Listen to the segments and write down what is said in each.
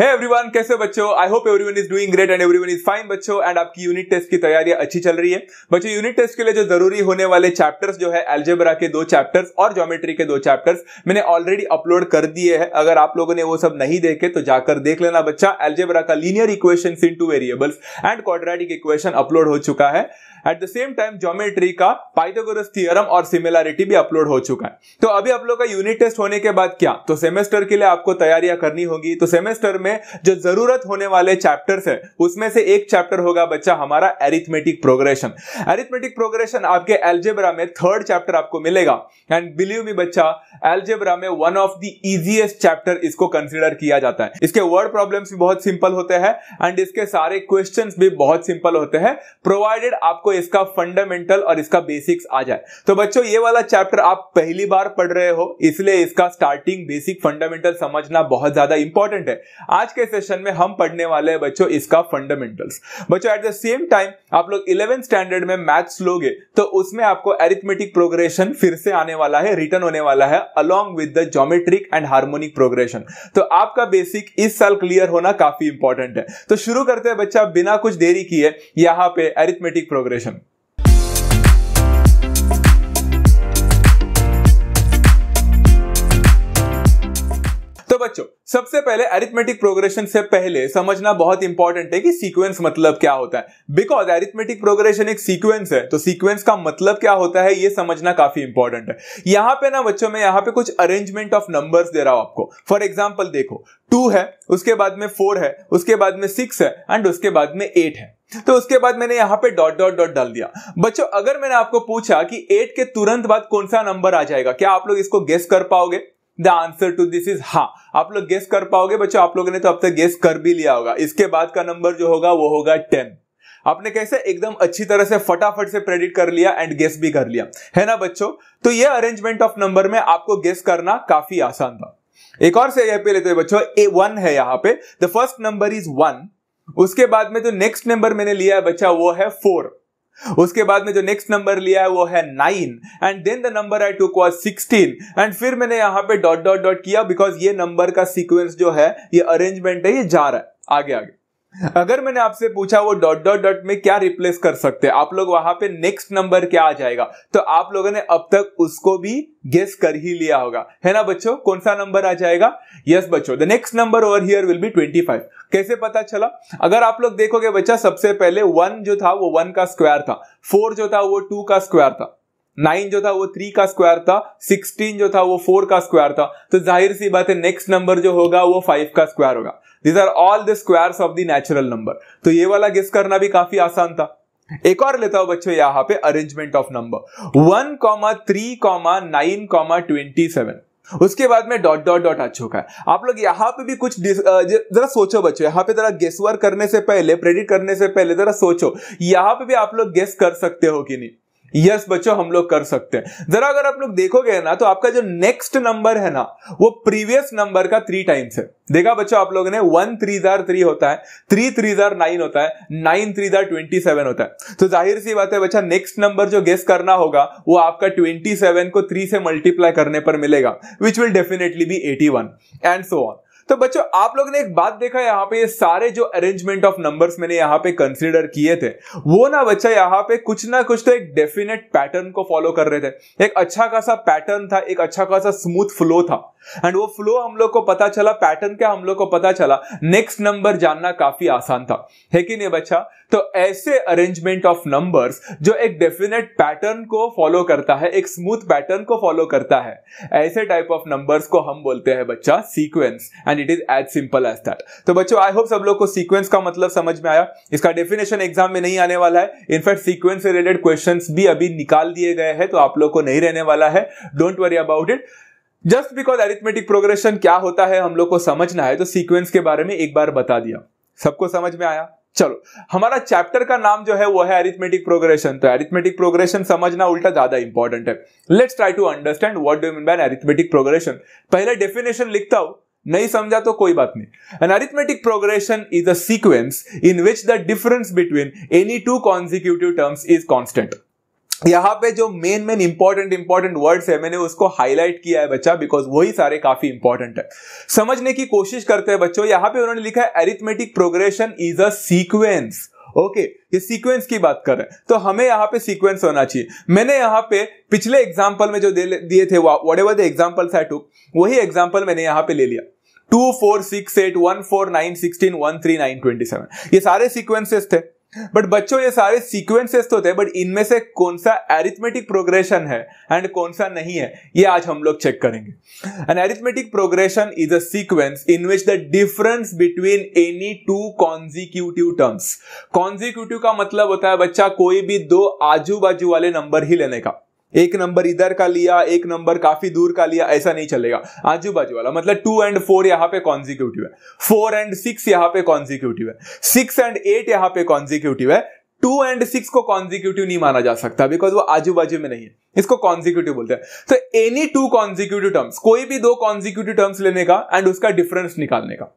है एवरीवन कैसे बच्चों I hope everyone is doing great and everyone is fine बच्चों एंड आपकी यूनिट टेस्ट की तैयारी अच्छी चल रही है बच्चों यूनिट टेस्ट के लिए जो जरूरी होने वाले चैप्टर्स जो है एल्जेब्रा के दो चैप्टर्स और ज्योमेट्री के दो चैप्टर्स मैंने ऑलरेडी अपलोड कर दिए हैं अगर आप लोगों ने वो सब नहीं देखे तो जाकर देख लेना बच्चा एल्जेब्रा का linear equation in two variables and quadratic equation upload हो चुका है at the same time geometry का पाइथागोरस थ्योरम और सिमिलरिटी भी अपलोड हो चुका है तो अभी आप लोग का यूनिट टेस्ट होने के बाद क्या तो सेमेस्टर के लिए आपको तैयारियां करनी होगी तो सेमेस्टर में जो जरूरत होने वाले चैप्टर्स है उसमें से एक चैप्टर होगा बच्चा हमारा एरिथमेटिक प्रोग्रेशन एरिथमेटिक प्रोग्रेशन आपके एल्जेब्रा में थर्ड चैप्टर आपको मिलेगा एंड बिलीव मी बच्चा एल्जेब्रा में one of the easiest chapter इसको कंसिडर किया जाता है इसके वर्ड प्रॉब्लम्स भी बहुत सिंपल होते हैं एंड इसके सारे क्वेश्चंस भी बहुत सिंपल होते हैं प्रोवाइडेड आपको इसका फंडामेंटल और इसका बेसिक्स आ जाए तो बच्चों ये वाला चैप्टर आप पहली बार पढ़ रहे हो इसलिए इसका स्टार्टिंग बेसिक फंडामेंटल समझना बहुत ज्यादा इंपॉर्टेंट है आज के सेशन में हम पढ़ने वाले हैं बच्चों इसका फंडामेंटल्स बच्चों एट द सेम टाइम आप लोग इलेवेंथ स्टैंडर्ड में मैथ्स लोगे तो उसमें आपको एरिथमेटिक प्रोग्रेशन फिर से आने वाला है रिटर्न होने वाला है along with the geometric and harmonic progression तो आपका बेसिक इस साल क्लियर होना काफी इंपॉर्टेंट है तो शुरू करते हैं बच्चा बिना कुछ देरी किए यहां पे एरिथमेटिक प्रोग्रेशन him. सबसे पहले एरिथमेटिक प्रोग्रेशन से पहले समझना बहुत इंपॉर्टेंट है कि सीक्वेंस मतलब क्या होता है बिकॉज एरिथमेटिक प्रोग्रेशन एक सीक्वेंस है तो सीक्वेंस का मतलब क्या होता है ये समझना काफी इंपॉर्टेंट है यहां पे ना बच्चों में यहाँ पे कुछ अरेंजमेंट ऑफ नंबर्स दे रहा हूं आपको फॉर एग्जाम्पल देखो टू है उसके बाद में फोर है उसके बाद में सिक्स है एंड उसके बाद में एट है तो उसके बाद मैंने यहां पे डॉट डॉट डॉट डाल दिया बच्चों अगर मैंने आपको पूछा कि एट के तुरंत बाद कौन सा नंबर आ जाएगा क्या आप लोग इसको गेस कर पाओगे the answer to this is हाँ आप लोग गेस कर पाओगे बच्चों आप लोगों ने तो अब तक गेस कर भी लिया होगा इसके बाद का नंबर जो होगा वो होगा टेन आपने कैसे एकदम अच्छी तरह से फटाफट से प्रेडिक्ट कर लिया एंड गेस भी कर लिया है ना बच्चों तो ये अरेंजमेंट ऑफ नंबर में आपको गेस करना काफी आसान था एक और से यह पे लेते हैं बच्चों ए वन है यहाँ पे the first number is one उसके बाद में जो तो नेक्स्ट नंबर मैंने लिया है बच्चा वो है फोर उसके बाद में जो नेक्स्ट नंबर लिया है वो है nine and then the number I took was sixteen and फिर मैंने यहां पे डॉट डॉट डॉट किया बिकॉज ये नंबर का सीक्वेंस जो है ये अरेंजमेंट है ये जा रहा है आगे आगे अगर मैंने आपसे पूछा वो डॉट डॉट डॉट में क्या रिप्लेस कर सकते हैं आप लोग वहां पे नेक्स्ट नंबर क्या आ जाएगा तो आप लोगों ने अब तक उसको भी गेस कर ही लिया होगा है ना बच्चों कौन सा नंबर आ जाएगा यस बच्चों the next number over here will be 25 कैसे पता चला अगर आप लोग देखोगे बच्चा सबसे पहले वन जो था वो वन का स्क्वायर था फोर जो था वो टू का स्क्वायर था नाइन जो था वो थ्री का स्क्वायर था सिक्सटीन जो था वो फोर का स्क्वायर था तो जाहिर सी बात है नेक्स्ट नंबर जो होगा वो फाइव का स्क्वायर होगा this are all the squares of the natural number तो ये वाला गेस करना भी काफी आसान था एक और लेता हूं बच्चों यहां पे arrangement of number one comma three comma nine comma twenty seven उसके बाद में डॉट डॉट डॉट आ चुका है आप लोग यहां पे भी कुछ जरा सोचो बच्चों यहां पे जरा गेस वर्क करने से पहले प्रेडिक्ट करने से पहले जरा सोचो यहां पे भी आप लोग गेस कर सकते हो कि नहीं यस yes, बच्चों हम लोग कर सकते हैं जरा अगर आप लोग देखोगे ना तो आपका जो नेक्स्ट नंबर है ना वो प्रीवियस नंबर का थ्री टाइम्स है देखा बच्चों आप लोगों ने वन थ्री दर थ्री होता है थ्री थ्री दर नाइन होता है नाइन थ्री दर ट्वेंटी सेवन होता है तो जाहिर सी बात है बच्चा नेक्स्ट नंबर जो गेस करना होगा वो आपका ट्वेंटी सेवन को थ्री से मल्टीप्लाई करने पर मिलेगा which will definitely be eighty one and so on तो बच्चों आप लोग ने एक बात देखा यहाँ पे ये सारे जो अरेंजमेंट ऑफ नंबर्स मैंने यहाँ पे कंसिडर किए थे वो ना बच्चा यहाँ पे कुछ ना कुछ तो एक डेफिनेट पैटर्न को फॉलो कर रहे थे एक अच्छा खासा पैटर्न था एक अच्छा खासा स्मूथ फ्लो था एंड वो फ्लो हम लोग को पता चला पैटर्न क्या हम लोग को पता चला नेक्स्ट नंबर जानना काफी आसान था है कि नहीं बच्चा तो ऐसे अरेंजमेंट ऑफ नंबर्स जो एक डेफिनेट पैटर्न को फॉलो करता है एक स्मूथ पैटर्न को फॉलो करता है ऐसे टाइप ऑफ नंबर्स को हम बोलते हैं बच्चा sequence and it is as simple as that तो बच्चों आई होप सब लोग को सीक्वेंस का मतलब समझ में आया इसका डेफिनेशन एग्जाम में नहीं आने वाला है इनफैक्ट सीक्वेंस से रिलेटेड क्वेश्चन भी अभी निकाल दिए गए हैं तो आप लोग को नहीं रहने वाला है don't worry about it just because arithmetic progression क्या होता है हम लोग को समझना है तो सीक्वेंस के बारे में एक बार बता दिया सबको समझ में आया चलो हमारा चैप्टर का नाम जो है वो है अरिथमेटिक प्रोग्रेशन तो अरिथमेटिक प्रोग्रेशन समझना उल्टा ज्यादा इंपॉर्टेंट है let's try to understand what do mean by arithmetic progression पहले डेफिनेशन लिखता हूं नहीं समझा तो कोई बात नहीं an arithmetic progression is a sequence in which the difference between any two consecutive terms is constant यहाँ पे जो main main important important words है मैंने उसको हाईलाइट किया है बच्चा बिकॉज वही सारे काफी इंपॉर्टेंट है समझने की कोशिश करते हैं बच्चों यहाँ पे उन्होंने लिखा है arithmetic progression is a sequence okay okay, ये सीक्वेंस की बात कर रहे हैं तो हमें यहाँ पे सीक्वेंस होना चाहिए मैंने यहाँ पे पिछले एग्जाम्पल में जो दिए थे whatever the examples I too वही एग्जाम्पल मैंने यहाँ पे ले लिया two four six eight one four nine sixteen one three nine twenty seven ये सारे सीक्वेंसेस थे बट बच्चों ये सारे सीक्वेंसेस तो थे बट इनमें से कौन सा एरिथमेटिक प्रोग्रेशन है एंड कौन सा नहीं है ये आज हम लोग चेक करेंगे an arithmetic progression is a sequence in which the difference between any two consecutive terms consecutive का मतलब होता है बच्चा कोई भी दो आजू बाजू वाले नंबर ही लेने का एक नंबर इधर का लिया एक नंबर काफी दूर का लिया ऐसा नहीं चलेगा आजू बाजू वाला मतलब टू एंड फोर यहाँ पे कॉन्जिक्यूटिव है फोर एंड सिक्स यहाँ पे कॉन्जिक्यूटिव है सिक्स एंड एट यहाँ पे कॉन्जिक्यूटिव है टू एंड सिक्स को कॉन्जिक्यूटिव नहीं माना जा सकता बिकॉज वो आजू बाजू में नहीं है इसको कॉन्जिक्यूटिव बोलते हैं तो एनी टू कॉन्जिक्यूटिव टर्म्स कोई भी दो कॉन्जिक्यूटिव टर्म्स लेने का एंड उसका डिफरेंस निकालने का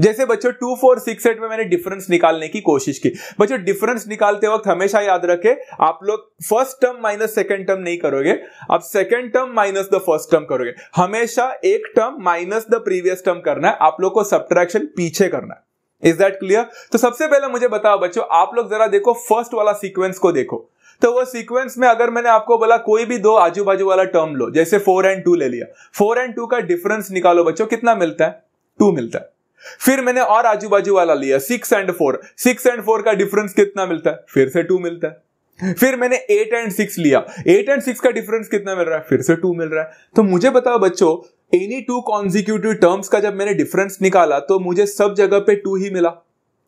जैसे बच्चों टू फोर सिक्स एट में मैंने डिफरेंस निकालने की कोशिश की बच्चों डिफरेंस निकालते वक्त हमेशा याद रखे आप लोग first term minus second term नहीं करोगे आप second term minus the first term करोगे हमेशा एक term minus the previous term करना है आप लोग को सब्ट्रैक्शन पीछे करना है इज दैट क्लियर तो सबसे पहले मुझे बताओ बच्चों आप लोग जरा देखो फर्स्ट वाला सीक्वेंस को देखो तो वो सीक्वेंस में अगर मैंने आपको बोला कोई भी दो आजू बाजू वाला टर्म लो जैसे फोर एंड टू ले लिया फोर एंड टू का डिफरेंस निकालो बच्चों कितना मिलता है टू मिलता है फिर मैंने और आजू बाजू वाला लिया six and four six and four का डिफरेंस कितना मिलता है फिर से टू मिलता है फिर मैंने एट एंड सिक्स लिया एट एंड सिक्स का डिफरेंस कितना मिल रहा है फिर से टू मिल रहा है तो मुझे बताओ बच्चों एनी टू कॉन्जिक्यूटिव टर्म्स का जब मैंने डिफरेंस निकाला तो मुझे सब जगह पे टू ही मिला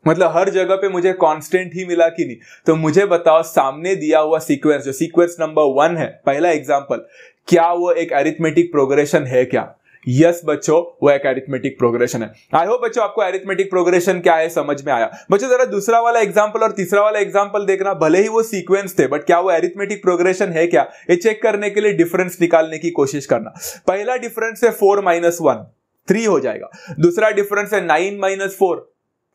मतलब हर जगह पे मुझे कांस्टेंट ही मिला कि नहीं तो मुझे बताओ सामने दिया हुआ सीक्वेंस जो सीक्वेंस नंबर वन है पहला एग्जांपल क्या वो एक एरिथमेटिक प्रोग्रेशन है क्या यस बच्चों वो एक एरिथमेटिक प्रोग्रेशन है आई होप बच्चों आपको एरिथमेटिक प्रोग्रेशन क्या है समझ में आया बच्चों जरा दूसरा वाला एग्जाम्पल और तीसरा वाला एग्जाम्पल देखना भले ही वो सीक्वेंस थे बट क्या वो एरिथमेटिक प्रोग्रेशन है क्या ये चेक करने के लिए डिफरेंस निकालने की कोशिश करना पहला डिफरेंस है फोर माइनस वन थ्री हो जाएगा दूसरा डिफरेंस है नाइन माइनस फोर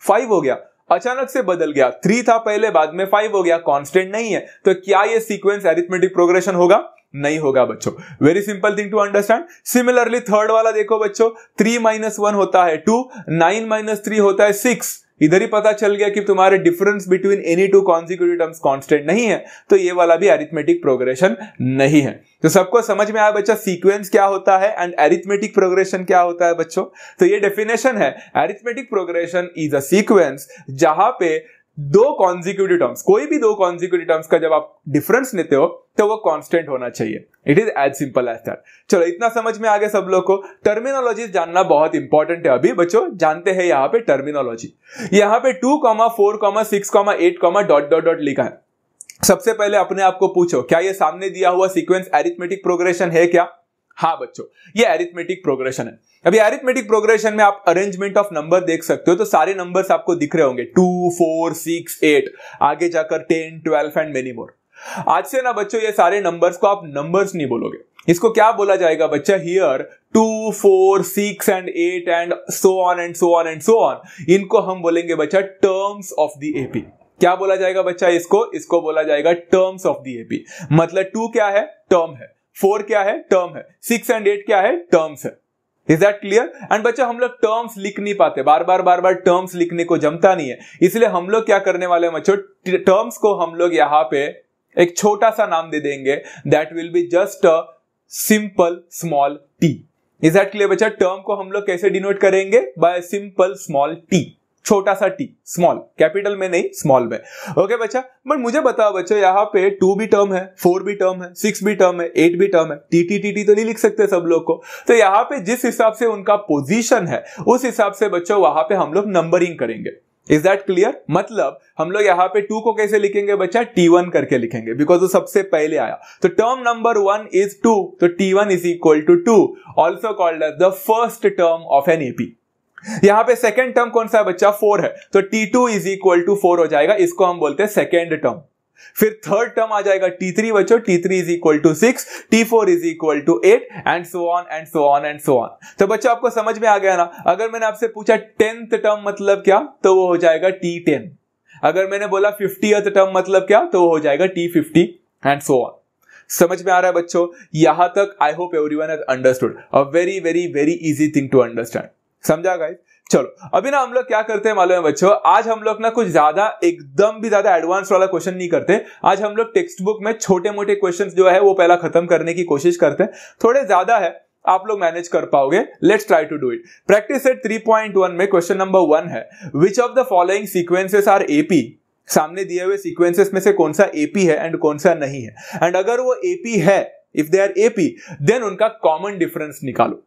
फाइव हो गया अचानक से बदल गया थ्री था पहले बाद में फाइव हो गया कांस्टेंट नहीं है तो क्या ये सीक्वेंस एरिथमेटिक प्रोग्रेशन होगा नहीं होगा बच्चों very simple thing to understand similarly third वाला देखो बच्चों थ्री माइनस वन होता है टू नाइन माइनस थ्री होता है सिक्स इधर ही पता चल गया कि तुम्हारे difference between any two consecutive terms constant नहीं है तो ये वाला भी एरिथमेटिक प्रोग्रेशन नहीं है तो सबको समझ में आया बच्चा सीक्वेंस क्या होता है एंड एरिथमेटिक प्रोग्रेशन क्या होता है बच्चों तो ये डेफिनेशन है arithmetic progression is a sequence जहां पे दो कॉन्जिक्यूटिव टर्म्स कोई भी दो कॉन्जिक्यूटिव टर्म्स का जब आप डिफरेंस लेते हो तो वो कांस्टेंट होना चाहिए it is as simple as that चलो इतना समझ में आ गया सब लोग को टर्मिनोलॉजी जानना बहुत इंपॉर्टेंट है अभी बच्चों जानते हैं यहाँ पे टर्मिनोलॉजी यहाँ पे two comma four comma six comma eight comma dot dot dot लिखा है सबसे पहले अपने आप को पूछो क्या ये सामने दिया हुआ सीक्वेंस एरिथमेटिक प्रोग्रेशन है क्या हाँ बच्चों ये एरिथमेटिक प्रोग्रेशन है अभी एरिथमेटिक प्रोग्रेशन में आप अरेंजमेंट ऑफ नंबर देख सकते हो तो सारे नंबर्स आपको दिख रहे होंगे टू फोर सिक्स एट आगे जाकर ten twelve and many more आज से ना बच्चों ये सारे नंबर्स को आप नंबर्स नहीं बोलोगे इसको क्या बोला जाएगा बच्चा here two four six and eight and so on and so on and so on इनको हम बोलेंगे बच्चा टर्म्स ऑफ दी एपी क्या बोला जाएगा बच्चा इसको इसको बोला जाएगा टर्म्स ऑफ दी एपी मतलब टू क्या है टर्म है फोर क्या है टर्म है सिक्स एंड एट क्या है टर्म्स है इज दैट क्लियर एंड बच्चा हम लोग टर्म्स लिख नहीं पाते बार बार बार बार टर्म्स लिखने को जमता नहीं है इसलिए हम लोग क्या करने वाले हैं बच्चों टर्म्स को हम लोग यहाँ पे एक छोटा सा नाम दे देंगे that will be just a simple small T is that clear बच्चा टर्म को हम लोग कैसे डिनोट करेंगे बाय सिंपल स्मॉल टी छोटा सा टी स्मॉल कैपिटल में नहीं स्मॉल में ओके बच्चा बट मुझे बताओ बच्चा यहाँ पे टू भी टर्म है फोर भी टर्म है सिक्स भी टर्म है एट भी टर्म है टी टी टी टी तो नहीं लिख सकते सब लोग को तो यहाँ पे जिस हिसाब से उनका पोजीशन है उस हिसाब से बच्चों वहां पे हम लोग नंबरिंग करेंगे इज दैट क्लियर मतलब हम लोग यहाँ पे टू को कैसे लिखेंगे बच्चा टी वन करके लिखेंगे बिकॉज वो सबसे पहले आया तो term number one is two तो T one is equal to two also called the first term of an AP यहां पे सेकेंड टर्म कौन सा है बच्चा फोर है तो T two is equal to four हो जाएगा इसको हम बोलते हैं सेकेंड टर्म फिर थर्ड टर्म आ जाएगा टी थ्री बच्चों T three is equal to six T four is equal to eight and so on and so on and so on तो बच्चों आपको समझ में आ गया ना अगर मैंने आपसे पूछा टेंथ टर्म मतलब क्या तो वो हो जाएगा टी टेन अगर मैंने बोला फिफ्टी टर्म मतलब क्या तो वो हो जाएगा T fifty and so on समझ में आ रहा है बच्चों यहां तक I hope one has understood a very very very easy thing to understand समझा गाइस चलो अभी ना हम लोग क्या करते हैं मालूम है बच्चों आज हम लोग ना कुछ ज्यादा एकदम भी ज्यादा एडवांस वाला क्वेश्चन नहीं करते आज हम लोग टेक्स्ट बुक में छोटे मोटे क्वेश्चंस जो है वो पहला खत्म करने की कोशिश करते हैं थोड़े ज्यादा है आप लोग मैनेज कर पाओगे let's try to do it practice set 3.1 में क्वेश्चन नंबर वन है which of the following sequences are AP सामने दिए हुए सिक्वेंसेस में से कौन सा एपी है एंड कौन सा नहीं है एंड अगर वो एपी है if they are AP then उनका कॉमन डिफरेंस निकालो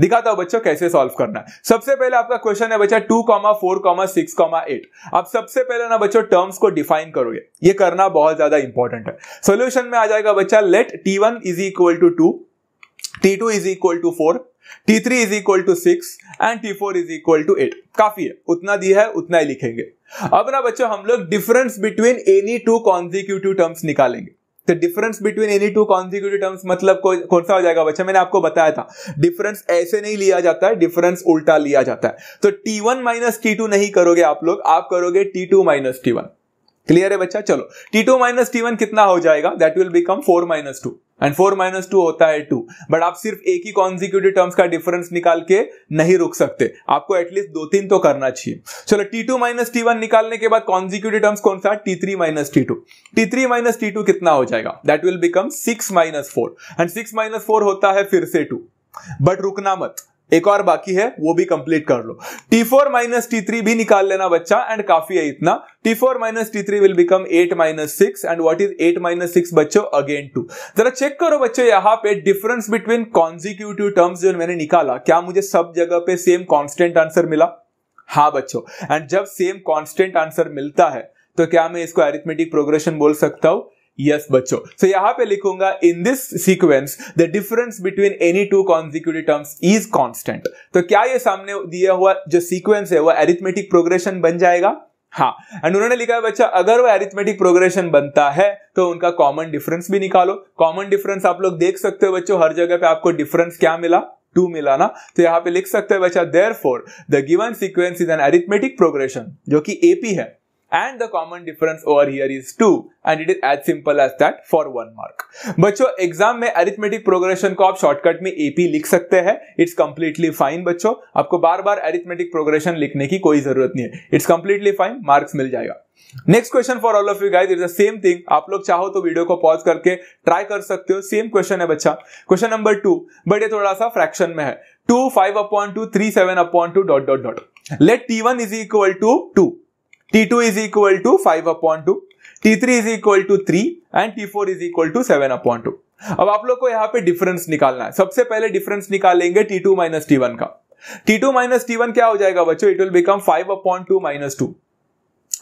दिखाता हूं बच्चों कैसे सॉल्व करना है सबसे पहले आपका क्वेश्चन है बच्चा two comma four comma six comma eight आप सबसे पहले ना बच्चों टर्म्स को डिफाइन करोगे ये करना बहुत ज्यादा इंपॉर्टेंट है सोल्यूशन में आ जाएगा बच्चा let T one is equal to two T two is equal to four T three is equal to six and T four is equal to eight काफी है उतना दिया है उतना ही लिखेंगे अब ना बच्चों हम लोग difference between any two consecutive terms निकालेंगे तो difference between any two consecutive terms मतलब कौन सा हो जाएगा बच्चा मैंने आपको बताया था डिफरेंस ऐसे नहीं लिया जाता है डिफरेंस उल्टा लिया जाता है तो T one minus T two नहीं करोगे आप लोग आप करोगे T two minus T one clear है बच्चा चलो T two minus T one कितना हो जाएगा that will become four minus two and four minus two होता है टू बट आप सिर्फ एक ही कॉन्जिक्यूटिव टर्म्स का डिफरेंस निकाल के नहीं रुक सकते आपको एटलीस्ट दो तीन तो करना चाहिए चलो T two minus T one निकालने के बाद कॉन्जिक्यूटिव टर्म्स कौन सा T three minus T two T three minus T two कितना हो जाएगा that will become six minus four and six minus four होता है फिर से टू बट रुकना मत एक और बाकी है वो भी कंप्लीट कर लो T four minus T three भी निकाल लेना बच्चा एंड काफी है इतना T4 four minus T three will become eight minus six and what is eight minus six बच्चों अगेन टू जरा चेक करो बच्चों यहाँ पे डिफरेंस बिटवीन कॉन्जिक्यूटिव टर्म्स जो मैंने निकाला क्या मुझे सब जगह पे सेम कॉन्स्टेंट आंसर मिला हाँ बच्चों एंड जब सेम कॉन्स्टेंट आंसर मिलता है तो क्या मैं इसको एरिथमेटिक प्रोग्रेशन बोल सकता हूं यस बच्चों सो यहां पे लिखूंगा in this sequence the difference between any two consecutive terms is constant तो क्या ये सामने दिया हुआ जो सीक्वेंस है वह एरिथमेटिक प्रोग्रेशन बन जाएगा हाँ एंड उन्होंने लिखा है बच्चा अगर वो एरिथमेटिक प्रोग्रेशन बनता है तो उनका कॉमन डिफरेंस भी निकालो कॉमन डिफरेंस आप लोग देख सकते हो बच्चों हर जगह पे आपको डिफरेंस क्या मिला टू मिला ना तो यहाँ पे लिख सकते हैं बच्चा therefore the given sequence is an arithmetic progression जो कि एपी है and the common difference over here is 2 and it is as simple as that for one mark बच्चों एग्जाम में अरिथमेटिक प्रोग्रेशन को आप शॉर्टकट में AP लिख सकते हैं इट्स कंप्लीटली फाइन बच्चों आपको बार बार अरिथमेटिक प्रोग्रेशन लिखने की कोई जरूरत नहीं है इट्स कंप्लीटली फाइन मार्क्स मिल जाएगा next question for all of you guys is the same thing आप लोग चाहो तो वीडियो को पॉज करके ट्राई कर सकते हो सेम क्वेश्चन है बच्चा क्वेश्चन नंबर टू बट ये थोड़ा सा फ्रैक्शन में है two five upon two three seven upon two dot dot dot let T one is equal to two T2 is equal to 5 upon 2, T3 is equal to 3 and T4 is equal to 7 upon 2. अब आप लोग को यहाँ पे difference निकालना है सबसे पहले डिफरेंस निकालेंगे T2 टू माइनस का T2 टू माइनस क्या हो जाएगा बच्चों it will become 5 upon two minus two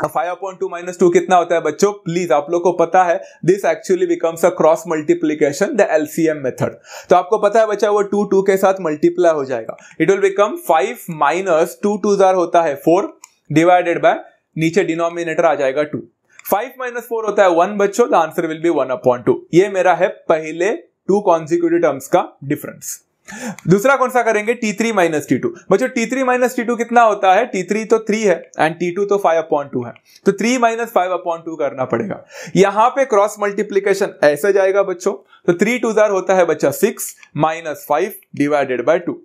five upon two minus two कितना होता है बच्चों प्लीज आप लोग को पता है this actually becomes a cross multiplication the LCM method तो आपको पता है बच्चा वो टू टू के साथ मल्टीप्लाई हो जाएगा it will become five minus two two जार होता है फोर डिवाइडेड बाय नीचे डिनोमिनेटर आ जाएगा टू फाइव माइनस फोर होता है वन बच्चों the answer will be one upon two ये मेरा है पहले टू कॉन्सिक्यूटिव टर्म्स का डिफरेंस दूसरा कौन सा करेंगे T three minus T two बच्चों T three minus T two कितना होता है टी थ्री तो थ्री है एंड टी टू तो फाइव अपॉइंट टू है तो three minus five upon two करना पड़ेगा यहां पे क्रॉस मल्टीप्लीकेशन ऐसे जाएगा बच्चों तो थ्री टू जार होता है बच्चा six minus five divided by two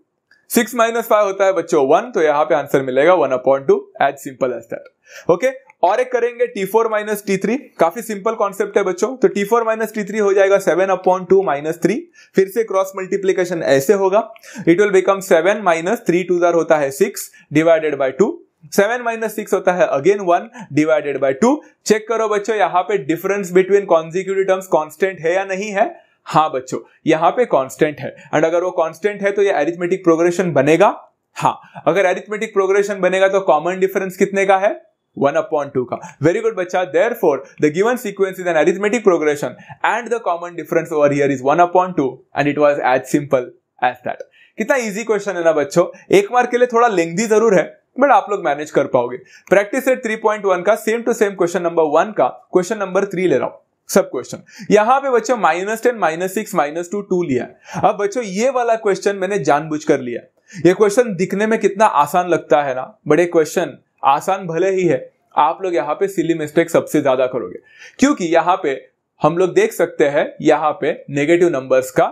six minus five होता है बच्चों वन तो यहां पे आंसर मिलेगा one upon two as simple as that okay और एक करेंगे T four minus T three काफी सिंपल कॉन्सेप्ट है बच्चों तो T four minus T three हो जाएगा seven upon two minus three फिर से क्रॉस मल्टीप्लीकेशन ऐसे होगा it will become seven minus three two दर होता है six divided by two seven minus six होता है again one divided by two check करो बच्चों यहाँ पे difference between consecutive terms constant है या नहीं है हाँ बच्चों यहाँ पे कांस्टेंट है एंड अगर वो कांस्टेंट है तो ये एरिथमेटिक प्रोग्रेशन बनेगा हाँ अगर एरिथमेटिक प्रोग्रेशन बनेगा तो कॉमन डिफरेंस कितने का है वन अपॉन टू का वेरी गुड बच्चा therefore the given sequence is an arithmetic progression and the common difference over here is one upon two and it was as simple as that कितना easy question है ना बच्चों एक mark के लिए थोड़ा लेंदी जरूर है बट आप लोग मैनेज कर पाओगे प्रैक्टिस सेट 3.1 का same to same question number one का क्वेश्चन नंबर थ्री ले रहा हूं सब क्वेश्चन यहां पे बच्चों minus ten minus six minus two two लिया अब बच्चों ये वाला क्वेश्चन मैंने जानबूझ कर लिया ये क्वेश्चन दिखने में कितना आसान लगता है ना बट क्वेश्चन आसान भले ही है आप लोग यहाँ पे सिली मिस्टेक सबसे ज्यादा करोगे क्योंकि यहाँ पे हम लोग देख सकते हैं यहाँ पे नेगेटिव नंबर्स का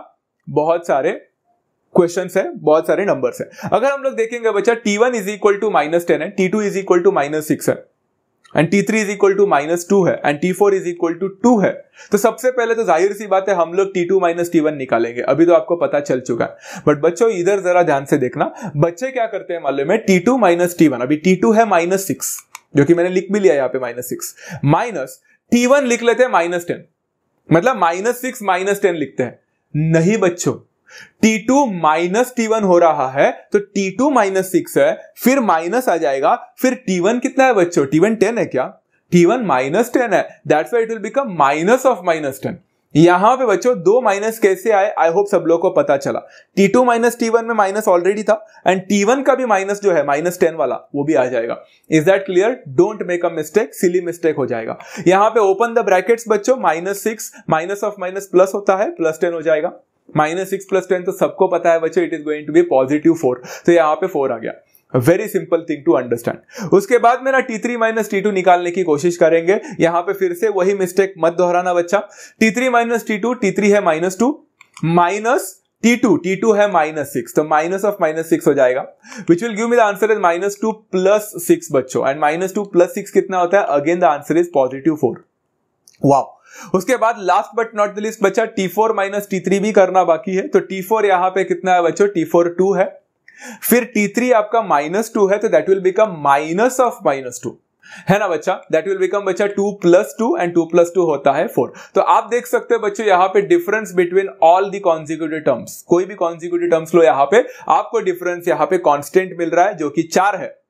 बहुत सारे क्वेश्चन है बहुत सारे नंबर्स है अगर हम लोग देखेंगे बच्चा T one is equal to minus ten है T two is equal to minus six है and T three is equal to minus two है and T four is equal to two है तो सबसे पहले तो जाहिर सी बात है हम लोग T two minus T one निकालेंगे अभी तो आपको पता चल चुका है बट बच्चों इधर जरा ध्यान से देखना बच्चे क्या करते हैं मालूम है T two minus T one अभी टी टू है माइनस सिक्स जो कि मैंने लिख भी लिया यहाँ पे minus six minus T one लिख लेते हैं माइनस टेन मतलब माइनस सिक्स माइनस टेन लिखते हैं नहीं बच्चों T2 माइनस टी हो रहा है तो T2 टू माइनस सिक्स है फिर माइनस आ जाएगा फिर T1 कितना है बच्चों T1 टेन है क्या T1 माइनस टेन है that's why it will become minus of minus ten यहां पे बच्चों दो माइनस कैसे आए आई होप सब लोगों को पता चला T2 टू माइनस टी में माइनस ऑलरेडी था एंड टी वन का भी माइनस जो है माइनस टेन वाला वो भी आ जाएगा is that clear don't make a mistake silly mistake हो जाएगा यहां पे ओपन द ब्रैकेट्स बच्चों minus six minus of minus plus होता है प्लस टेन हो जाएगा माइनस सिक्स प्लस टेन तो सबको पता है बच्चे it is going to be positive four तो यहाँ पे फोर आ गया very simple thing to understand उसके बाद मेरा T three minus T two निकालने की कोशिश करेंगे यहां पे फिर से वही मिस्टेक मत दोहराना बच्चा T three minus T two T three है minus two minus T two T two है माइनस सिक्स तो माइनस ऑफ माइनस सिक्स हो जाएगा which will give me the answer is minus two plus six बच्चों and minus two plus six कितना होता है again the answer is positive four wow उसके बाद last but not the least बच्चा T four minus T three भी करना बाकी है तो टी फोर यहां पर कितना है बच्चों टी फोर टू है फिर टी थ्री आपका माइनस टू है तो that will become minus of minus two है ना बच्चा दैट विल बिकम बच्चा two plus two and two plus two होता है फोर तो आप देख सकते हो बच्चों यहां पे difference between all the consecutive terms कोई भी कॉन्जिक्यूटिव टर्म्स लो यहां पे आपको डिफरेंस यहां पे कांस्टेंट मिल रहा है जो कि चार है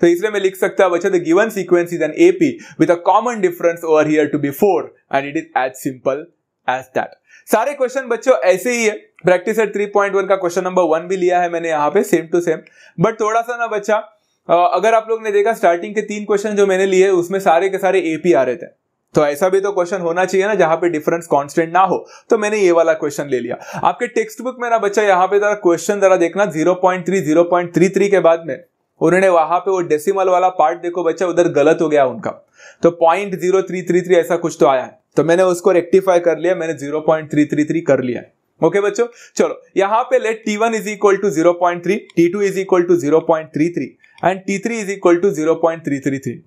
तो इसलिए मैं लिख सकता हूं बच्चा the given sequence is an AP with a common difference over here to be four and it is as simple as that सारे क्वेश्चन बच्चों ऐसे ही है प्रैक्टिस एट 3.1 का क्वेश्चन नंबर वन भी लिया है मैंने यहाँ पे सेम टू सेम बट थोड़ा सा ना बच्चा अगर आप लोग ने देखा स्टार्टिंग के तीन क्वेश्चन जो मैंने लिए उसमें सारे के सारे एपी आ रहे थे तो ऐसा भी तो क्वेश्चन होना चाहिए ना जहां पे डिफरेंस कांस्टेंट ना हो तो मैंने ये वाला क्वेश्चन ले लिया आपके टेक्स्ट बुक में ना बच्चा यहाँ पे जरा क्वेश्चन जरा देखना 0.3 0.33 के बाद में उन्होंने वहां पे वो डेसिमल वाला पार्ट देखो बच्चा उधर गलत हो गया उनका तो point zero three three three ऐसा कुछ तो आया है तो मैंने उसको रेक्टिफाई कर लिया मैंने zero point three three three कर लिया ओके बच्चों चलो यहाँ पे let T one is equal to zero point three T two is equal to zero point three three and T three is equal to zero point three three three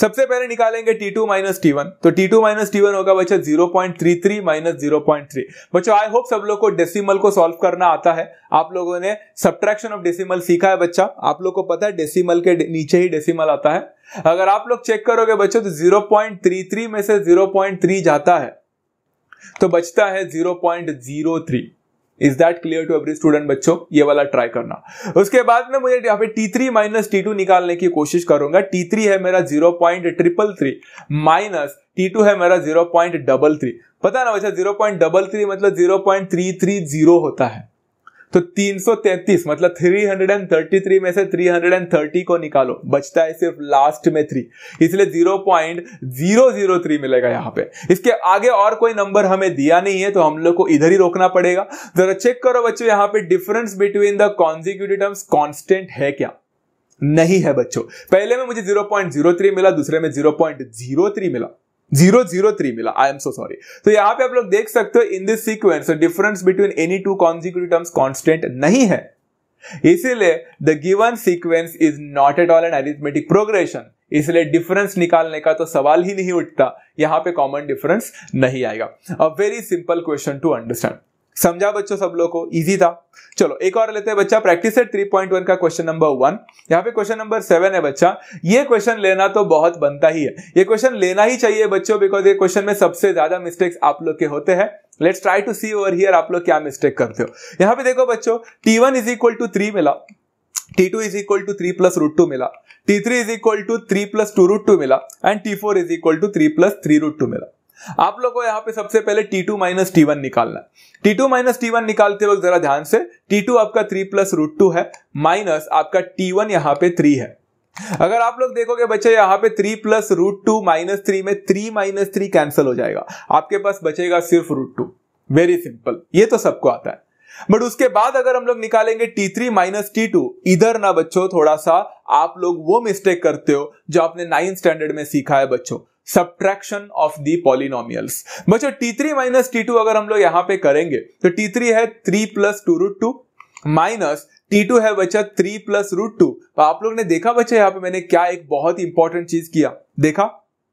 सबसे पहले निकालेंगे T two minus T one तो T two minus T one होगा बच्चा zero point three three minus zero point three बच्चों I hope सब लोग को डेसिमल को सॉल्व करना आता है आप लोगों ने सब्ट्रैक्शन ऑफ डेसिमल सीखा है बच्चा आप लोग को पता है डेसिमल के नीचे ही डेसिमल आता है अगर आप लोग चेक करोगे बच्चों तो जीरो पॉइंट थ्री थ्री में से जीरो पॉइंट थ्री जाता है तो बचता है zero point zero three is that clear to every student बच्चों ये वाला ट्राई करना उसके बाद में मुझे यहाँ पे T three minus T two निकालने की कोशिश करूंगा टी थ्री है मेरा zero point triple three minus T two है मेरा जीरो पॉइंट डबल थ्री पता ना बच्चा जीरो पॉइंट डबल थ्री मतलब zero point three three zero होता है तो 333 मतलब 333 में से 330 को निकालो बचता है सिर्फ लास्ट में थ्री इसलिए 0.003 मिलेगा यहां पे इसके आगे और कोई नंबर हमें दिया नहीं है तो हम लोग को इधर ही रोकना पड़ेगा जरा चेक करो बच्चों यहां पे difference between the consecutive terms constant है क्या नहीं है बच्चों पहले में मुझे 0.03 मिला दूसरे में 0.03 मिला जीरो जीरो थ्री मिला आई एम सो सॉरी तो यहाँ पे आप लोग देख सकते हो in this sequence difference between any two consecutive terms constant नहीं है इसीलिए the given sequence is not at all an arithmetic progression इसलिए डिफरेंस निकालने का तो सवाल ही नहीं उठता यहां पे कॉमन डिफरेंस नहीं आएगा a very simple question to understand समझा बच्चों सब लोग को इजी था चलो एक और लेते हैं बच्चा प्रैक्टिस सेट 3.1 का क्वेश्चन नंबर वन यहाँ पे क्वेश्चन नंबर सेवन है बच्चा ये क्वेश्चन लेना तो बहुत बनता ही है ये क्वेश्चन लेना ही चाहिए बच्चों बिकॉज ये क्वेश्चन में सबसे ज्यादा मिस्टेक्स आप लोग के होते हैं let's try to see over here आप लोग क्या मिस्टेक करते हो यहाँ पे देखो बच्चों T one is equal to three मिला T two is equal to three plus root two मिला T three is equal to three plus two root two मिला and T four is equal to three plus three root two मिला आप लोगों को यहाँ पे सबसे पहले T two minus T one निकालना है T two minus T one निकालते वक्त जरा ध्यान से टी टू आपका थ्री प्लस रूट टू है माइनस आपका टी वन यहाँ पे थ्री है अगर आप लोग देखोगे बच्चे यहाँ पे three plus root two minus three में थ्री माइनस थ्री कैंसिल हो जाएगा आपके पास बचेगा सिर्फ रूट टू वेरी सिंपल ये तो सबको आता है बट उसके बाद अगर हम लोग निकालेंगे T3 थ्री माइनस इधर ना बच्चों थोड़ा सा आप लोग वो मिस्टेक करते हो जो आपने नाइन्थ स्टैंडर्ड में सीखा है बच्चों सब्ट्रैक्शन ऑफ दी पॉलिनोमियल्स बच्चों T three minus T two अगर हम लोग यहां पे करेंगे तो टी थ्री है three plus two root two minus T two है बच्चा थ्री प्लस रूट टू तो आप लोग ने देखा बच्चा यहाँ पे मैंने क्या एक बहुत ही इंपॉर्टेंट चीज किया देखा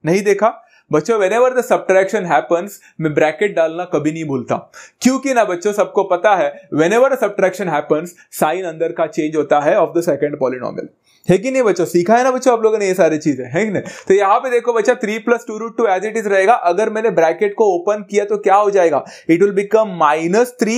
नहीं देखा बच्चों whenever the subtraction happens मैं ब्रैकेट डालना कभी नहीं भूलता क्योंकि ना बच्चों सबको पता है whenever subtraction happens sign अंदर का चेंज होता है ऑफ द सेकेंड पॉलिनोमियल है कि नहीं बच्चों सीखा है ना बच्चों आप लोगों ने ये सारी चीजें है कि नहीं तो यहाँ पे देखो बच्चा three plus two root two as it is रहेगा अगर मैंने ब्रैकेट को ओपन किया तो क्या हो जाएगा it will become minus three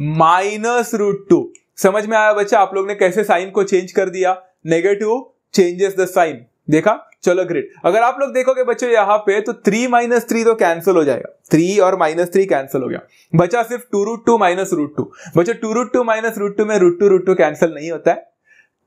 minus root two समझ में आया बच्चा आप लोग ने कैसे साइन को चेंज कर दिया नेगेटिव चेंजेस द साइन देखा चलो ग्रेट अगर आप लोग देखोगे बच्चों यहाँ पे तो थ्री माइनस थ्री तो कैंसिल हो जाएगा थ्री और माइनस थ्री कैंसिल हो गया बचा सिर्फ two root two minus root two बच्चों two root two minus root two में root two root two cancel नहीं होता है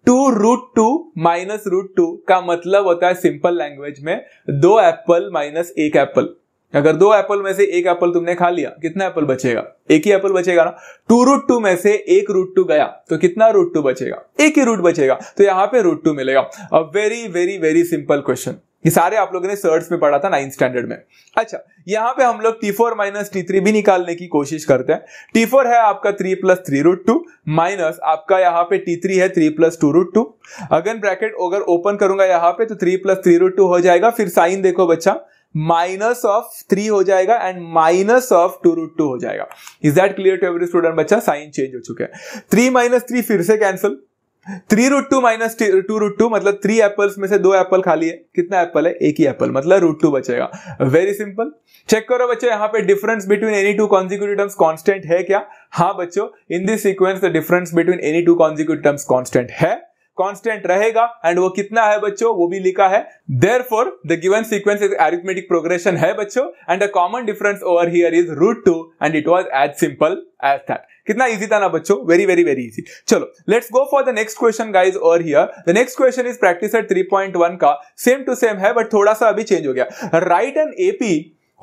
two root two minus root two का मतलब होता है सिंपल लैंग्वेज में दो एप्पल माइनस एक एप्पल अगर दो एप्पल में से एक एप्पल तुमने खा लिया कितना एप्पल बचेगा एक ही एप्पल बचेगा ना टू रूट टू में से एक रूट टू गया तो कितना रूट टू बचेगा एक ही रूट बचेगा तो यहाँ पे रूट टू मिलेगा a very very very simple question ये सारे आप लोगों ने सर्ट्स में पढ़ा था नाइन्थ स्टैंडर्ड में अच्छा यहाँ पे हम लोग T four minus T three भी निकालने की कोशिश करते हैं टी फोर है आपका three plus three root two minus आपका यहाँ पे टी थ्री है three plus two root two अगर ब्रैकेट अगर ओपन करूंगा यहाँ पे तो three plus three root two हो जाएगा फिर साइन देखो बच्चा माइनस ऑफ थ्री हो जाएगा and minus of two root two हो जाएगा is that clear to every student बच्चा साइन चेंज हो चुका है थ्री माइनस थ्री फिर से cancel three root two minus two root two मतलब थ्री एप्पल्स में से दो एप्पल खाली है कितना एप्पल है एक ही एप्पल मतलब रूट टू बचेगा वेरी सिंपल चेक करो बच्चों यहाँ पे difference between any two consecutive terms constant है क्या हाँ बच्चों in this sequence the difference between any two consecutive terms constant है कॉन्स्टेंट रहेगा एंड वो कितना है बच्चों वो भी लिखा है therefore the given sequence is arithmetic progression है बच्चों and a common difference over here is root to and it was as simple as that कितना इजी था ना बच्चों वेरी वेरी वेरी इजी चलो let's go for the next question guys और here the next question is practice at 3.1 का same to same है but थोड़ा सा अभी चेंज हो गया right an AP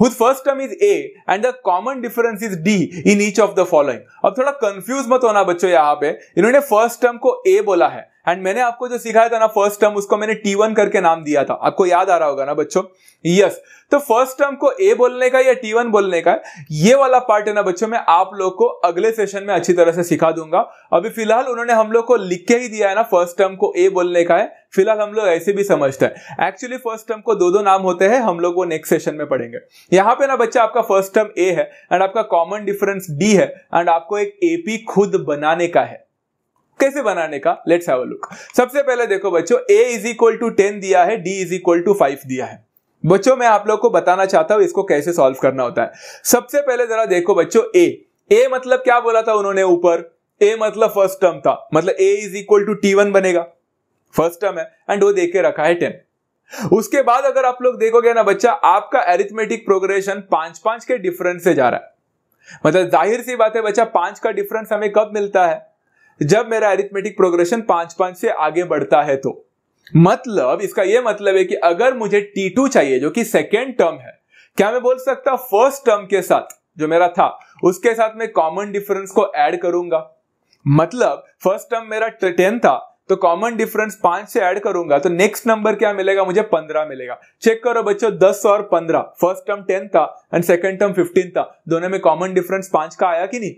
whose first term is A and the common difference is D in each of the following. अब थोड़ा confuse मत होना बच्चों यहां पे इन्होंने फर्स्ट टर्म को ए बोला है एंड मैंने आपको जो सिखाया था ना फर्स्ट टर्म उसको मैंने टी वन करके नाम दिया था आपको याद आ रहा होगा ना बच्चों यस तो फर्स्ट टर्म को ए बोलने का या टी वन बोलने का ये वाला पार्ट है ना बच्चों मैं आप लोग को अगले सेशन में अच्छी तरह से सिखा दूंगा अभी फिलहाल उन्होंने हम लोग को लिख के ही दिया है ना फर्स्ट टर्म को ए बोलने का है फिलहाल हम लोग ऐसे भी समझते हैं एक्चुअली फर्स्ट टर्म को दो दो नाम होते हैं हम लोग वो नेक्स्ट सेशन में पढ़ेंगे यहाँ पे ना बच्चा आपका फर्स्ट टर्म ए है एंड आपका कॉमन डिफरेंस डी है एंड आपको एक एपी खुद बनाने का है कैसे बनाने का लेट्स हैव अ लुक सबसे पहले देखो बच्चों A is equal to ten दिया है D is equal to five दिया है बच्चों मैं आप लोग को बताना चाहता हूं इसको कैसे सॉल्व करना होता है सबसे पहले जरा देखो बच्चों ए ए मतलब क्या बोला था उन्होंने ऊपर ए मतलब फर्स्ट टर्म था मतलब A is equal to T one बनेगा फर्स्ट टर्म है एंड वो देख के रखा है टेन उसके बाद अगर आप लोग देखोगे ना बच्चा आपका एरिथमेटिक प्रोग्रेशन पांच पांच के डिफरेंस से जा रहा है मतलब जाहिर सी बात है बच्चा पांच का डिफरेंस हमें कब मिलता है जब मेरा एरिथमेटिक प्रोग्रेशन पांच पांच से आगे बढ़ता है तो मतलब इसका यह मतलब है कि अगर मुझे टी टू चाहिए जो कि सेकेंड टर्म है क्या मैं बोल सकता फर्स्ट टर्म के साथ जो मेरा था उसके साथ मैं कॉमन डिफरेंस को ऐड करूंगा मतलब फर्स्ट टर्म मेरा टेन था तो कॉमन डिफरेंस पांच से ऐड करूंगा तो नेक्स्ट नंबर क्या मिलेगा मुझे पंद्रह मिलेगा चेक करो बच्चों दस और पंद्रह फर्स्ट टर्म टेन था एंड सेकंड टर्म फिफ्टीन था दोनों में कॉमन डिफरेंस पांच का आया कि नहीं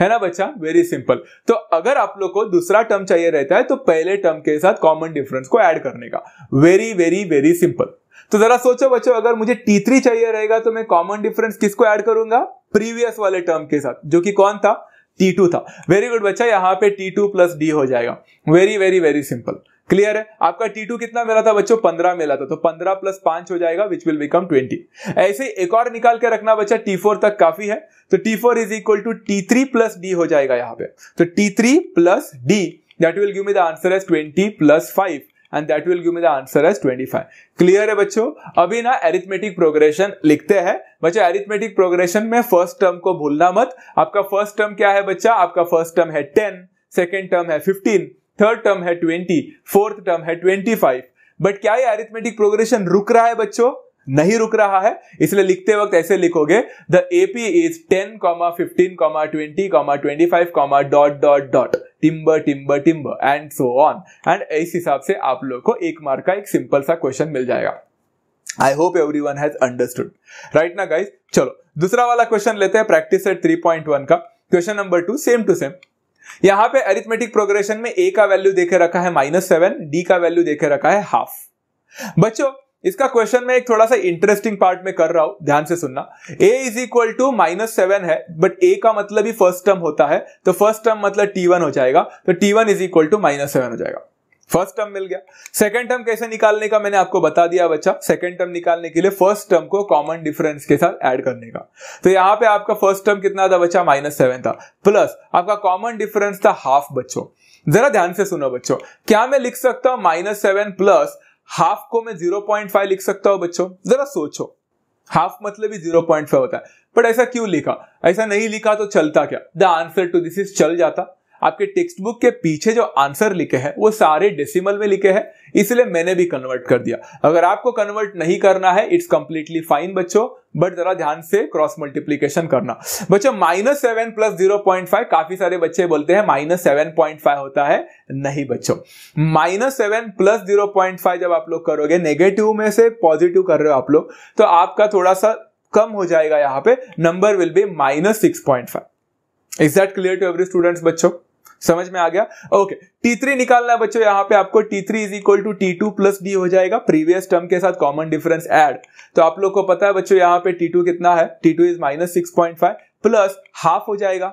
है ना बच्चा वेरी सिंपल तो अगर आप लोग को दूसरा टर्म चाहिए रहता है तो पहले टर्म के साथ कॉमन डिफरेंस को ऐड करने का वेरी वेरी वेरी सिंपल तो जरा सोचो बच्चों अगर मुझे टी थ्री चाहिए रहेगा तो मैं कॉमन डिफरेंस किसको ऐड करूंगा प्रीवियस वाले टर्म के साथ जो कि कौन था टी टू था वेरी गुड बच्चा यहाँ पे टी टू प्लस डी हो जाएगा very very very simple clear है आपका टी टू कितना मिला था बच्चों पंद्रह मिला था तो पंद्रह प्लस पांच हो जाएगा विच विल बिकम ट्वेंटी ऐसे एक और निकाल के रखना बच्चा टी फोर तक काफी है तो T four is equal to T three plus D हो जाएगा यहाँ पे तो T three plus D that will give me the answer as twenty plus five And that will give me the answer as 25 Clear है बच्चों अभी ना arithmetic progression लिखते हैं बच्चों arithmetic progression में first term को भूलना मत आपका first term क्या है बच्चा आपका first term है 10 second term है 15 थर्ड टर्म है ट्वेंटी फोर्थ टर्म है ट्वेंटी फाइव बट क्या ये अरिथमेटिक प्रोग्रेशन रुक रहा है बच्चों नहीं रुक रहा है इसलिए लिखते वक्त ऐसे लिखोगे the AP is ten comma fifteen comma twenty comma twenty five comma dot dot dot टिम्बर टिम्बर टिम्बर एंड सो ऑन एंड इस हिसाब से आप लोग को एक मार्क का एक सिंपल सा क्वेश्चन मिल जाएगा I hope everyone has understood right ना गाइज चलो दूसरा वाला क्वेश्चन लेते हैं practice set three point one का question number two same to same यहां पे अरिथमेटिक प्रोग्रेशन में ए का वैल्यू देखे रखा है माइनस सेवन डी का वैल्यू देखे रखा है हाफ बच्चों इसका क्वेश्चन मैं एक थोड़ा सा इंटरेस्टिंग पार्ट में कर रहा हूं ध्यान से सुनना A is equal to minus seven है बट ए का मतलब ही फर्स्ट टर्म होता है तो फर्स्ट टर्म मतलब वन हो जाएगा तो T one is equal to minus seven हो जाएगा फर्स्ट टर्म मिल गया सेकंड टर्म कैसे निकालने का मैंने आपको बता दिया बच्चा सेकंड टर्म निकालने के लिए फर्स्ट टर्म को कॉमन डिफरेंस के साथ ऐड करने का तो यहाँ पे आपका फर्स्ट टर्म कितना था बच्चा माइनस सेवन था प्लस आपका कॉमन डिफरेंस था हाफ बच्चों जरा ध्यान से सुनो बच्चों क्या मैं लिख सकता हूं माइनस सेवन प्लस हाफ को मैं जीरो पॉइंट फाइव लिख सकता हूं बच्चों जरा सोचो हाफ मतलब ही जीरो पॉइंट फाइव होता है बट ऐसा क्यों लिखा ऐसा नहीं लिखा तो चलता क्या the answer to this is चल जाता आपके टेक्स्ट बुक के पीछे जो आंसर लिखे हैं वो सारे डेसिमल में लिखे हैं इसलिए मैंने भी कन्वर्ट कर दिया अगर आपको कन्वर्ट नहीं करना है इट्स कंप्लीटली फाइन बच्चों बट जरा ध्यान से क्रॉस मल्टीप्लीकेशन करना बच्चों minus seven plus zero point five काफी सारे बच्चे बोलते हैं माइनस सेवन पॉइंट फाइव होता है नहीं बच्चों minus seven plus zero point five जब आप लोग करोगे नेगेटिव में से पॉजिटिव कर रहे हो आप लोग तो आपका थोड़ा सा कम हो जाएगा यहाँ पे number will be minus six point five is that clear to every students बच्चों समझ में आ गया ओके टी थ्री निकालना है बच्चों यहाँ पे आपको T three is equal to T two plus D हो जाएगा प्रीवियस टर्म के साथ कॉमन डिफरेंस एड तो आप लोग को पता है बच्चों यहाँ पे टी टू कितना है T two is minus six point five plus half हो जाएगा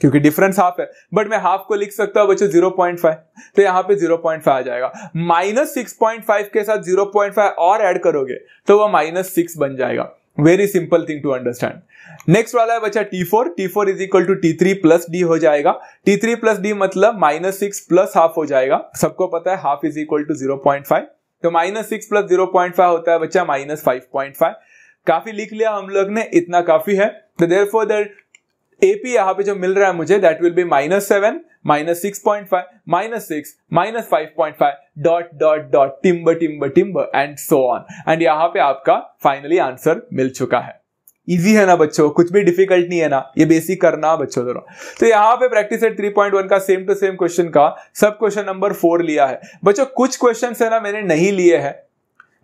क्योंकि डिफरेंस हाफ है बट मैं हाफ को लिख सकता हूं बच्चों जीरो पॉइंट फाइव तो यहाँ पे जीरो पॉइंट फाइव आ जाएगा माइनस सिक्स पॉइंट फाइव के साथ जीरो पॉइंट फाइव और एड करोगे तो वह माइनस सिक्स बन जाएगा very simple thing to understand next वाला है बच्चा T four T four is equal to T three plus D हो जाएगा टी थ्री प्लस डी मतलब माइनस सिक्स प्लस हाफ हो जाएगा सबको पता है half is equal to zero point five तो minus six plus zero point five होता है बच्चा माइनस फाइव पॉइंट फाइव काफी लिख लिया हम लोग ने इतना काफी है तो देर फोर देर एपी यहाँ पे जो मिल रहा है मुझे that will be minus seven minus six minus five point five dot dot dot टिम्ब टिम्ब टिम्ब एंड सो ऑन एंड यहाँ पे आपका फाइनली आंसर मिल चुका है इजी है ना बच्चों कुछ भी डिफिकल्ट नहीं है ना ये बेसिक करना बच्चों दोनों तो यहाँ पे प्रैक्टिस सेट 3.1 का सेम टू सेम क्वेश्चन का सब क्वेश्चन नंबर फोर लिया है बच्चों कुछ क्वेश्चन है ना मैंने नहीं लिए हैं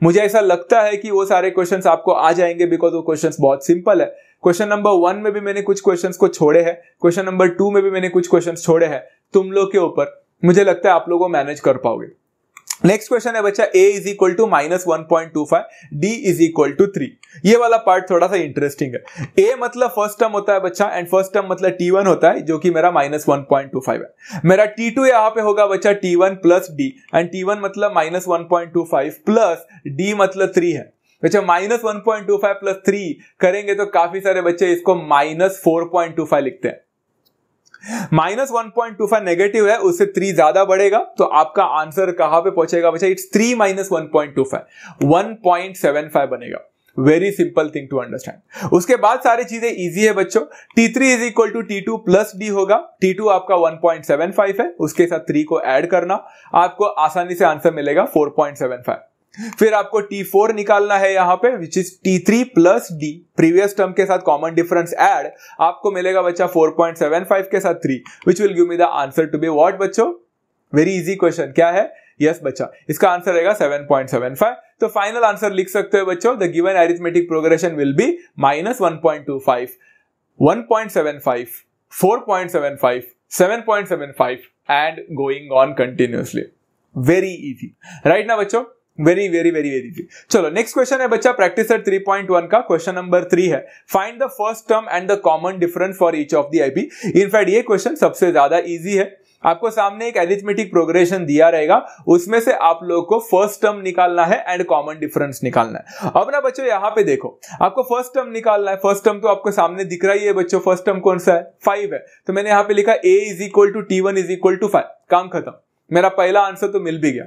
मुझे ऐसा लगता है कि वो सारे क्वेश्चन आपको आ जाएंगे बिकॉज वो क्वेश्चन बहुत सिंपल है क्वेश्चन नंबर वन में भी मैंने कुछ क्वेश्चंस को छोड़े हैं क्वेश्चन नंबर टू में भी मैंने कुछ क्वेश्चंस छोड़े हैं तुम लोग के ऊपर मुझे लगता है आप लोगों को मैनेज कर पाओगे नेक्स्ट क्वेश्चन है बच्चा A is equal to minus one point two five D is equal to three ये वाला पार्ट थोड़ा सा इंटरेस्टिंग है ए मतलब फर्स्ट टर्म होता है बच्चा एंड फर्स्ट टर्म मतलब टी वन होता है जो कि मेरा minus one point two five है मेरा टी टू यहाँ पे होगा बच्चा T one plus D and T one मतलब minus one point two five plus D मतलब थ्री है बच्चे minus one point two five plus three करेंगे तो काफी सारे बच्चे इसको minus four point two five लिखते हैं minus one point two five negative है उससे थ्री ज्यादा बढ़ेगा तो आपका आंसर कहां पे पहुंचेगा बच्चा it's three minus one point two five one point seven five बनेगा very simple thing to understand उसके बाद सारी चीजें इजी है बच्चों T three is equal to T two plus D होगा टी टू आपका वन पॉइंट सेवन फाइव है उसके साथ थ्री को एड करना आपको आसानी से आंसर मिलेगा फोर पॉइंट सेवन फाइव फिर आपको टी फोर निकालना है यहाँ पे which is T three plus D previous term के साथ कॉमन डिफरेंस एड आपको मिलेगा बच्चा 4.75 के साथ 3 which will give me the answer to be what बच्चों वेरी इजी क्वेश्चन क्या है यस yes, बच्चा इसका आंसर रहेगा 7.75 तो फाइनल आंसर लिख सकते हो बच्चों the given arithmetic progression will be minus one point two five one point seven five four point seven five seven point seven five and going on continuously very easy right ना बच्चों very very very very good चलो next question है बच्चा practice set 3.1 का question number three है find the first term and the common difference for each of the AP in fact ये question सबसे ज्यादा इजी है आपको सामने एक एरिथमेटिक प्रोग्रेशन दिया रहेगा उसमें से आप लोग को फर्स्ट टर्म निकालना है एंड कॉमन डिफरेंस निकालना है अब ना बच्चों यहाँ पे देखो आपको फर्स्ट टर्म निकालना है फर्स्ट टर्म तो आपको सामने दिख रहा ही है बच्चों फर्स्ट टर्म कौन सा है फाइव है तो मैंने यहाँ पे लिखा a is equal to T one is equal to five काम खत्म मेरा पहला आंसर तो मिल भी गया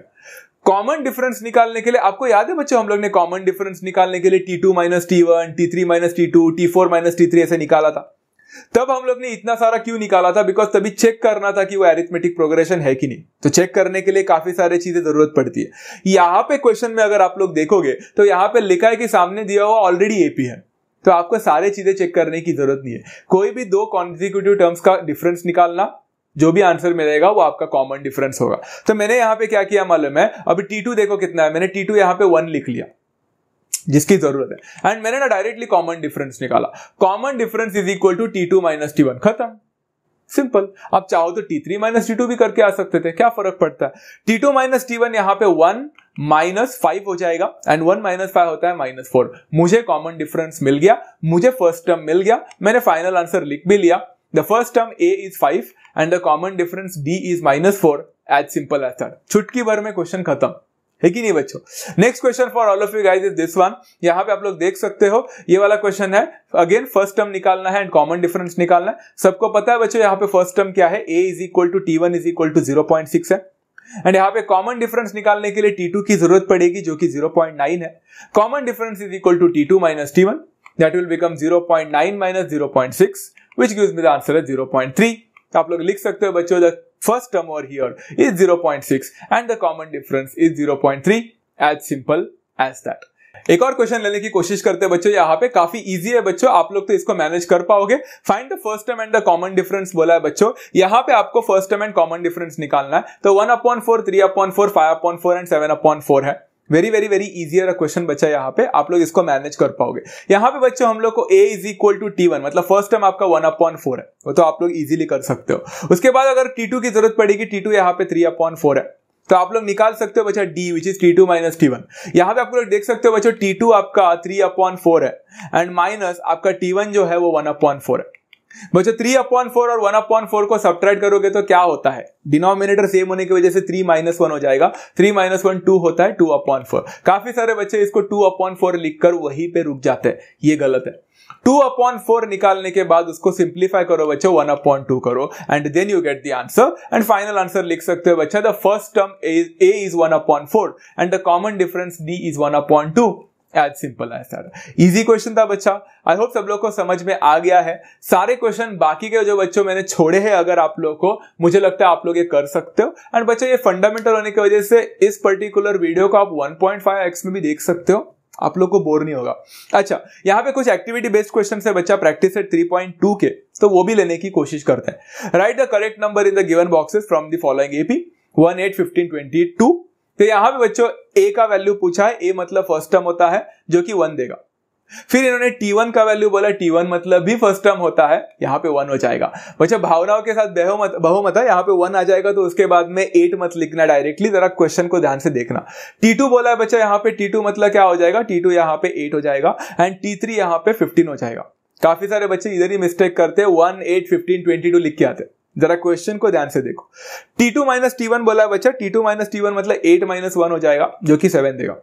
कॉमन डिफरेंस निकालने के लिए आपको याद है बच्चों हम लोग ने कॉमन डिफरेंस निकालने के लिए t two minus T one t three minus T two t four minus T three ऐसे निकाला था तब हम लोग ने इतना सारा क्यों निकाला था बिकॉज तभी चेक करना था कि वो एरिथमेटिक प्रोग्रेशन है कि नहीं तो चेक करने के लिए काफी सारी चीजें जरूरत पड़ती है यहाँ पे क्वेश्चन में अगर आप लोग देखोगे तो यहाँ पे लिखा है कि सामने दिया हुआ ऑलरेडी एपी है तो आपको सारे चीजें चेक करने की जरूरत नहीं है कोई भी दो कॉन्जिक्यूटिव टर्म्स का डिफरेंस निकालना जो भी आंसर मिलेगा वो आपका कॉमन डिफरेंस होगा तो मैंने यहां पे क्या किया मालूम है अभी टी टू देखो कितना है मैंने टी टू यहाँ पे वन लिख लिया जिसकी जरूरत है एंड मैंने ना डायरेक्टली कॉमन डिफरेंस निकाला common difference is equal to T two minus T one खत्म सिंपल आप चाहो तो T three minus T two भी करके आ सकते थे क्या फर्क पड़ता है T two minus T one यहाँ पे वन माइनस फाइव हो जाएगा एंड वन माइनस फाइव होता है माइनस फोर मुझे कॉमन डिफरेंस मिल गया मुझे फर्स्ट टर्म मिल गया मैंने फाइनल आंसर लिख भी लिया The first term a is 5 and the common difference d is minus 4 as simple as that. Chutki भर में क्वेश्चन khatam. है कि नहीं बच्चों next question for all of you guys is this one यहाँ पे आप लोग देख सकते हो ये वाला क्वेश्चन है अगेन फर्स्ट टर्म निकालना है एंड कॉमन डिफरेंस निकालना है सबको पता है बच्चों यहाँ पे फर्स्ट टर्म क्या है a is equal to T one is equal to zero point six है एंड यहाँ पे कॉमन डिफरेंस निकालने के लिए टी टू की जरूरत पड़ेगी जो कि जीरो पॉइंट नाइन है common difference is equal to T two minus T one that will become zero point nine minus zero point six which give me the answer as 0.3 आप लोग लिख सकते हो बच्चों द फर्स्ट टर्म और here is 0.6 and the common difference is 0.3 as simple as that एक और question लेने की कोशिश करते हैं बच्चों यहाँ पे काफी इजी है बच्चों आप लोग तो इसको मैनेज कर पाओगे find the first term and the common difference बोला है बच्चों यहाँ पे आपको first term and common difference निकालना है तो one upon four three upon four five upon four and seven upon four है very very very easier question बचा यहाँ पे आप लोग इसको मैनेज कर पाओगे यहाँ पे बच्चों हम लोग को a is equal to T one मतलब फर्स्ट टाइम आपका वन अपॉन फोर है वो तो आप लोग इजीली कर सकते हो उसके बाद अगर टी टू की जरूरत पड़ेगी टी टू यहाँ पे थ्री अपॉन फोर है तो आप लोग निकाल सकते हो बच्चा d which is t two minus T one यहाँ पे आप लोग देख सकते हो बच्चों टी टू आपका थ्री अपॉन फोर है एंड माइनस आपका टी वन जो है वो वन अपॉन फोर है बच्चों थ्री अपॉन फोर और वन अपॉन फोर को सब्ट्रैक्ट करोगे तो क्या होता है डिनोमिनेटर सेम होने की वजह से थ्री माइनस वन हो जाएगा थ्री माइनस वन टू होता है टू अपॉन फोर काफी सारे बच्चे इसको टू अपॉन फोर लिखकर वहीं पे रुक जाते हैं ये गलत है टू अपॉन फोर निकालने के बाद उसको सिंप्लीफाई करो बच्चों वन अपॉन टू करो and then you get the answer and final answer लिख सकते हो बच्चा the first term a is one upon four and the common difference d is one upon two as simple as that easy question था बच्चा I hope सब लोग को समझ में आ गया है सारे क्वेश्चन बाकी के जो बच्चों मैंने छोड़े हैं अगर आप लोग को मुझे लगता है आप लोग ये कर सकते हो एंड बच्चों ये फंडामेंटल होने की वजह से इस पर्टिकुलर वीडियो को आप 1.5x में भी देख सकते हो आप लोग को बोर नहीं होगा अच्छा यहाँ पे कुछ एक्टिविटी बेस्ड क्वेश्चन है बच्चा प्रैक्टिस सेट 3.2 के तो वो भी लेने की कोशिश करते हैं write the correct number in the given boxes from the following AP one eight fifteen twenty two तो यहां पे बच्चों ए का वैल्यू पूछा है ए मतलब फर्स्ट टर्म होता है जो कि वन देगा फिर इन्होंने T1 का वैल्यू बोला T1 मतलब भी फर्स्ट टर्म होता है यहाँ पे वन हो जाएगा बच्चा भावनाओं के साथ बहुमत बहुमत है हाँ, यहाँ पे वन आ जाएगा तो उसके बाद में एट मत लिखना डायरेक्टली जरा क्वेश्चन को ध्यान से देखना T2 बोला है बच्चा यहाँ पे T2 मतलब क्या हो जाएगा T2 यहाँ पे एट हो जाएगा एंड टी थ्री यहाँ पे फिफ्टीन हो जाएगा काफी सारे बच्चे इधर ही मिस्टेक करते हैं one eight fifteen twenty two लिख के आते हैं जरा क्वेश्चन को ध्यान से देखो T2 two minus T one बोला बच्चा T2 टू माइनस टी मतलब 8 माइनस वन हो जाएगा जो कि 7 देगा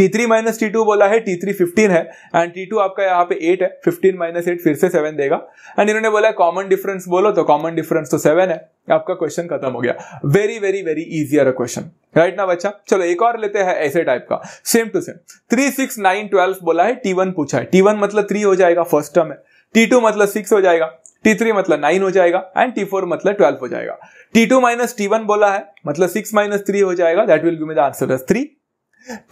T3 थ्री माइनस टी बोला है T3 15 है एंड T2 आपका यहाँ पे 8 है 15 माइनस एट फिर से 7 देगा एंड इन्होंने बोला है कॉमन डिफरेंस बोलो तो कॉमन डिफरेंस तो 7 है आपका क्वेश्चन खत्म हो गया very very very easier question right ना बच्चा चलो एक और लेते हैं ऐसे टाइप का same to same three six nine twelve बोला है टी पूछा है टी मतलब थ्री हो जाएगा फर्स्ट टर्म है टी मतलब सिक्स हो जाएगा टी थ्री मतलब नाइन हो जाएगा एंड टी फोर मतलब ट्वेल्व हो जाएगा t two minus T one बोला है मतलब सिक्स माइनस थ्री हो जाएगा that will be me the answer three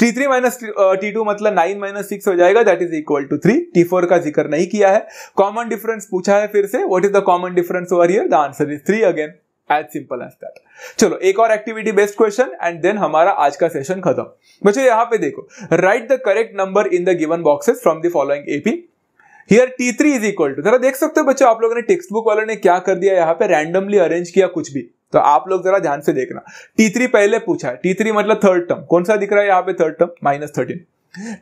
t three minus T two मतलब नाइन माइनस सिक्स हो जाएगा that is equal to three t four का जिक्र नहीं किया है कॉमन डिफरेंस पूछा है फिर से what is the common difference over here the answer is three again as simple as that चलो एक और activity based question and then हमारा आज का सेशन खत्म बच्चों यहां पे देखो write the correct number in the given boxes from the following AP here t three is equal to जरा देख सकते हो बच्चों आप लोगों ने टेक्स्ट बुक वालों ने क्या कर दिया यहाँ पे रैंडमली अरेंज किया कुछ भी तो आप लोग जरा ध्यान से देखना टी थ्री पहले पूछा है टी थ्री मतलब थर्ड टर्म कौन सा दिख रहा है यहाँ पे third term minus thirteen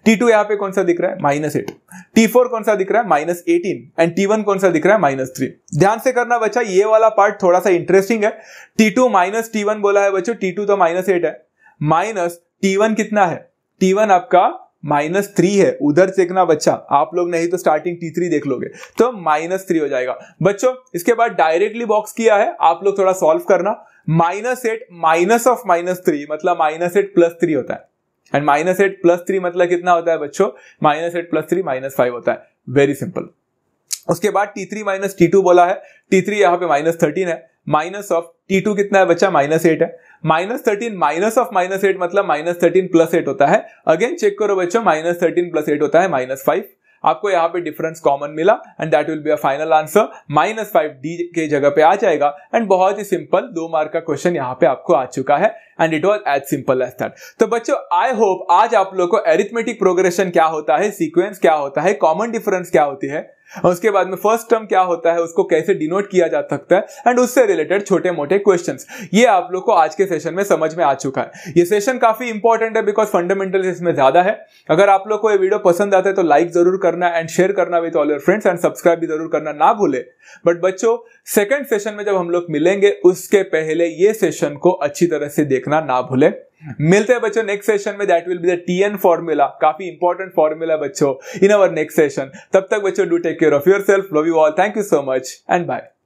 t two यहाँ पे कौन सा दिख रहा है माइनस एट टी फोर कौन सा दिख रहा है minus eighteen and T one कौन सा दिख रहा है माइनस थ्री ध्यान से करना बच्चा ये वाला पार्ट थोड़ा सा इंटरेस्टिंग है T two minus T one बोला है बच्चों टी टू तो माइनस एट है माइनस टी वन कितना है टी वन आपका माइनस थ्री है उधर देखना बच्चा आप लोग नहीं तो स्टार्टिंग टी थ्री देख लोगे तो माइनस थ्री हो जाएगा बच्चों इसके बाद डायरेक्टली बॉक्स किया है आप लोग थोड़ा सॉल्व करना minus eight minus of minus three मतलब माइनस एट प्लस थ्री होता है and minus eight plus three मतलब कितना होता है बच्चों minus eight plus three minus five होता है वेरी सिंपल उसके बाद t three minus T two बोला है टी थ्री यहाँ पे माइनस थर्टीन है माइनस ऑफ टी टू कितना है बच्चा माइनस एट है minus thirteen minus of minus eight मतलब माइनस थर्टीन प्लस एट होता है अगेन चेक करो बच्चों माइनस थर्टीन प्लस एट होता है माइनस फाइव आपको यहाँ पे डिफरेंस कॉमन मिला and that will be a final answer minus five d के जगह पे आ जाएगा एंड बहुत ही सिंपल दो मार्क का क्वेश्चन यहाँ पे आपको आ चुका है and it was as simple as that तो बच्चों आई होप आज आप लोग को एरिथमेटिक प्रोग्रेशन क्या होता है सीक्वेंस क्या होता है कॉमन डिफरेंस क्या होती है उसके बाद में फर्स्ट टर्म क्या होता है उसको कैसे डिनोट किया जा सकता है एंड उससे रिलेटेड छोटे मोटे क्वेश्चन ये आप लोग को आज के सेशन में समझ में आ चुका है ये सेशन काफी इंपॉर्टेंट है बिकॉज फंडामेंटल इसमें ज्यादा है अगर आप लोग को ये वीडियो पसंद आता है तो लाइक जरूर करना एंड शेयर करना with all your friends and subscribe भी जरूर करना ना भूले बट बच्चों सेकेंड सेशन में जब हम लोग मिलेंगे उसके पहले ये सेशन को अच्छी तरह से देखना ना भूले मिलते हैं बच्चों नेक्स्ट सेशन में that will be the TN formula काफी इंपॉर्टेंट फॉर्मूला बच्चों इन अवर नेक्स्ट सेशन तब तक बच्चों do take care of yourself love you all thank you so much and bye